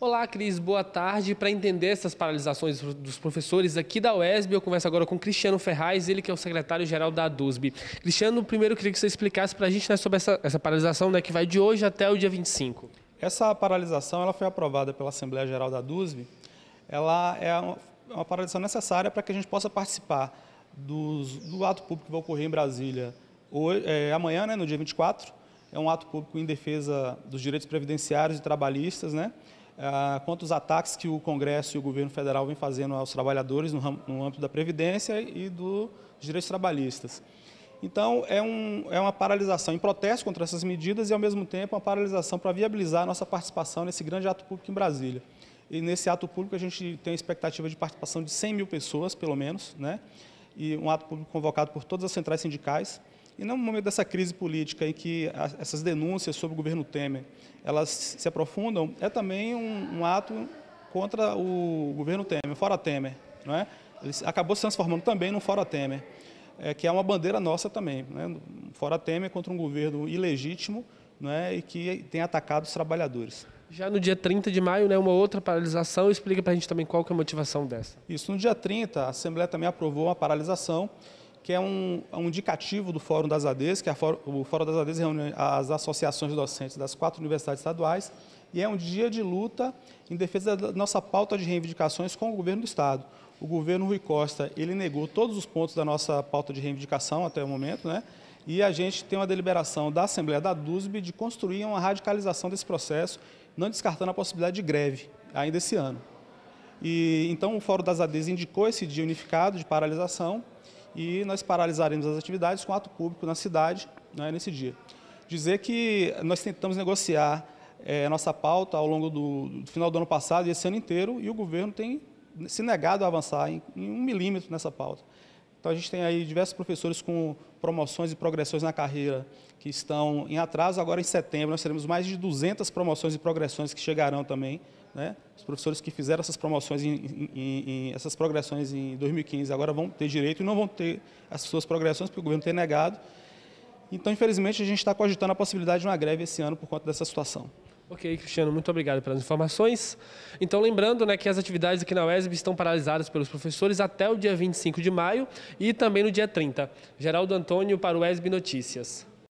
Olá, Cris, boa tarde. Para entender essas paralisações dos professores aqui da UESB, eu converso agora com Cristiano Ferraz, ele que é o secretário-geral da DUSB. Cristiano, primeiro eu queria que você explicasse para a gente né, sobre essa, essa paralisação né, que vai de hoje até o dia 25. Essa paralisação ela foi aprovada pela Assembleia Geral da DUSB. Ela é uma, é uma paralisação necessária para que a gente possa participar dos, do ato público que vai ocorrer em Brasília hoje, é, amanhã, né, no dia 24. É um ato público em defesa dos direitos previdenciários e trabalhistas, né? Ah, quanto os ataques que o Congresso e o governo federal vem fazendo aos trabalhadores no, no âmbito da Previdência e dos direitos trabalhistas. Então, é, um, é uma paralisação em protesto contra essas medidas e, ao mesmo tempo, uma paralisação para viabilizar a nossa participação nesse grande ato público em Brasília. E nesse ato público a gente tem a expectativa de participação de 100 mil pessoas, pelo menos, né? e um ato público convocado por todas as centrais sindicais. E no momento dessa crise política em que essas denúncias sobre o governo Temer elas se aprofundam, é também um, um ato contra o governo Temer, fora Temer. Não é? Ele acabou se transformando também no fora Temer, é, que é uma bandeira nossa também. Né? Fora Temer contra um governo ilegítimo é e que tem atacado os trabalhadores. Já no dia 30 de maio, né, uma outra paralisação. Explica para a gente também qual que é a motivação dessa. Isso, no dia 30, a Assembleia também aprovou uma paralisação que é um, é um, indicativo do Fórum das ADES, que é o Fórum das ADES reúne as associações docentes das quatro universidades estaduais, e é um dia de luta em defesa da nossa pauta de reivindicações com o governo do Estado. O governo Rui Costa, ele negou todos os pontos da nossa pauta de reivindicação até o momento, né? E a gente tem uma deliberação da Assembleia da DUSB de construir uma radicalização desse processo, não descartando a possibilidade de greve ainda esse ano. E então o Fórum das ADES indicou esse dia unificado de paralisação e nós paralisaremos as atividades com ato público na cidade né, nesse dia. Dizer que nós tentamos negociar é, nossa pauta ao longo do, do, final do ano passado e esse ano inteiro, e o governo tem se negado a avançar em, em um milímetro nessa pauta. Então a gente tem aí diversos professores com promoções e progressões na carreira que estão em atraso. Agora em setembro nós teremos mais de 200 promoções e progressões que chegarão também. Né? Os professores que fizeram essas promoções, em, em, em, essas progressões em 2015 agora vão ter direito e não vão ter as suas progressões porque o governo tem negado. Então, infelizmente, a gente está cogitando a possibilidade de uma greve esse ano por conta dessa situação. Ok, Cristiano, muito obrigado pelas informações. Então, lembrando né, que as atividades aqui na UESB estão paralisadas pelos professores até o dia 25 de maio e também no dia 30. Geraldo Antônio para o UESB Notícias.